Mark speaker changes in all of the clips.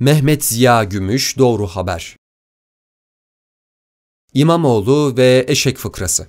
Speaker 1: Mehmet Ziya Gümüş Doğru Haber İmamoğlu ve Eşek Fıkrası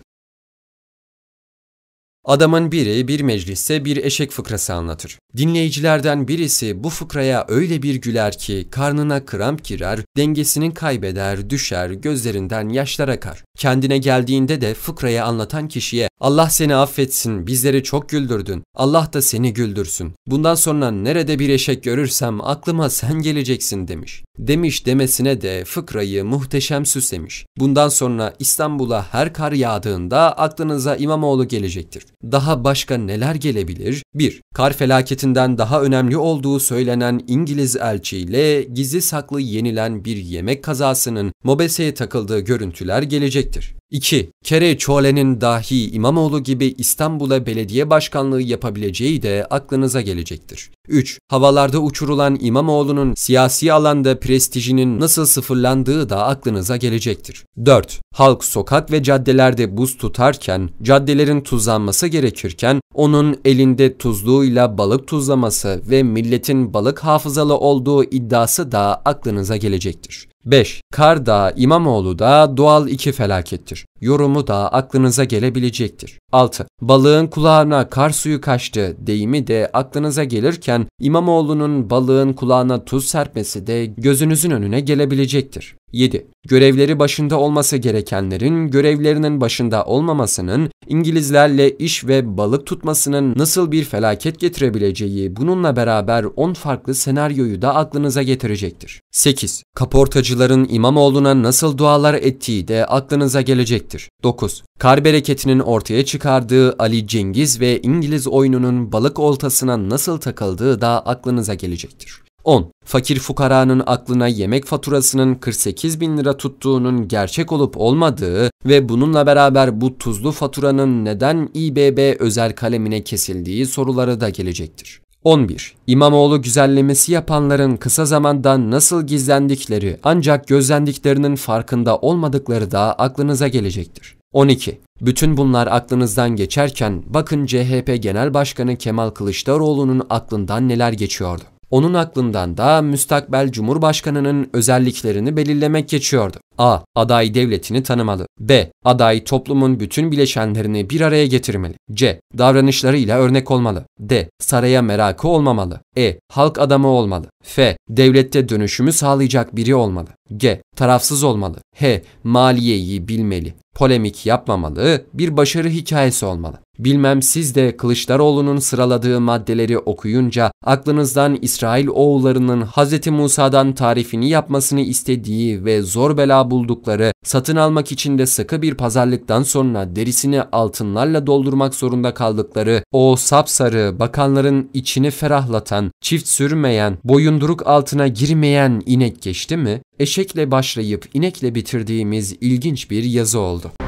Speaker 1: Adamın biri bir mecliste bir eşek fıkrası anlatır. Dinleyicilerden birisi bu fıkraya öyle bir güler ki karnına kramp girer, dengesini kaybeder, düşer, gözlerinden yaşlar akar. Kendine geldiğinde de fıkrayı anlatan kişiye Allah seni affetsin, bizleri çok güldürdün, Allah da seni güldürsün. Bundan sonra nerede bir eşek görürsem aklıma sen geleceksin demiş demiş demesine de fıkrayı muhteşem süslemiş. Bundan sonra İstanbul'a her kar yağdığında aklınıza İmamoğlu gelecektir. Daha başka neler gelebilir? 1. Kar felaketinden daha önemli olduğu söylenen İngiliz elçiyle gizli saklı yenilen bir yemek kazasının mobeseye takıldığı görüntüler gelecektir. 2. Kere Çoğle'nin dahi İmamoğlu gibi İstanbul'a belediye başkanlığı yapabileceği de aklınıza gelecektir. 3. Havalarda uçurulan İmamoğlu'nun siyasi alanda prestijinin nasıl sıfırlandığı da aklınıza gelecektir. 4. Halk sokak ve caddelerde buz tutarken, caddelerin tuzlanması gerekirken, onun elinde tuzluğuyla balık tuzlaması ve milletin balık hafızalı olduğu iddiası da aklınıza gelecektir. 5. Kar Dağı İmamoğlu da doğal iki felakettir yorumu da aklınıza gelebilecektir. 6. Balığın kulağına kar suyu kaçtı deyimi de aklınıza gelirken İmamoğlu'nun balığın kulağına tuz serpmesi de gözünüzün önüne gelebilecektir. 7. Görevleri başında olması gerekenlerin görevlerinin başında olmamasının İngilizlerle iş ve balık tutmasının nasıl bir felaket getirebileceği bununla beraber 10 farklı senaryoyu da aklınıza getirecektir. 8. Kaportacıların İmamoğlu'na nasıl dualar ettiği de aklınıza gelecektir demektir. 9. Kar bereketinin ortaya çıkardığı Ali Cengiz ve İngiliz oyununun balık oltasına nasıl takıldığı da aklınıza gelecektir. 10. Fakir fukaranın aklına yemek faturasının 48 bin lira tuttuğunun gerçek olup olmadığı ve bununla beraber bu tuzlu faturanın neden İBB özel kalemine kesildiği soruları da gelecektir. 11. İmamoğlu güzellemesi yapanların kısa zamanda nasıl gizlendikleri ancak gözlendiklerinin farkında olmadıkları da aklınıza gelecektir. 12. Bütün bunlar aklınızdan geçerken bakın CHP Genel Başkanı Kemal Kılıçdaroğlu'nun aklından neler geçiyordu. Onun aklından da müstakbel cumhurbaşkanının özelliklerini belirlemek geçiyordu. A. Aday devletini tanımalı. B. Aday toplumun bütün bileşenlerini bir araya getirmeli. C. Davranışlarıyla örnek olmalı. D. Saraya merakı olmamalı. E. Halk adamı olmalı. F. Devlette dönüşümü sağlayacak biri olmalı. G. Tarafsız olmalı. H. Maliyeyi bilmeli. Polemik yapmamalı, bir başarı hikayesi olmalı. Bilmem siz de Kılıçdaroğlu'nun sıraladığı maddeleri okuyunca aklınızdan İsrail oğullarının Hz. Musa'dan tarifini yapmasını istediği ve zor bela buldukları, satın almak için de sıkı bir pazarlıktan sonra derisini altınlarla doldurmak zorunda kaldıkları, o sapsarı bakanların içini ferahlatan, çift sürmeyen, boyunduruk altına girmeyen inek geçti mi? Eşekle başlayıp inekle bitirdiğimiz ilginç bir yazı oldu.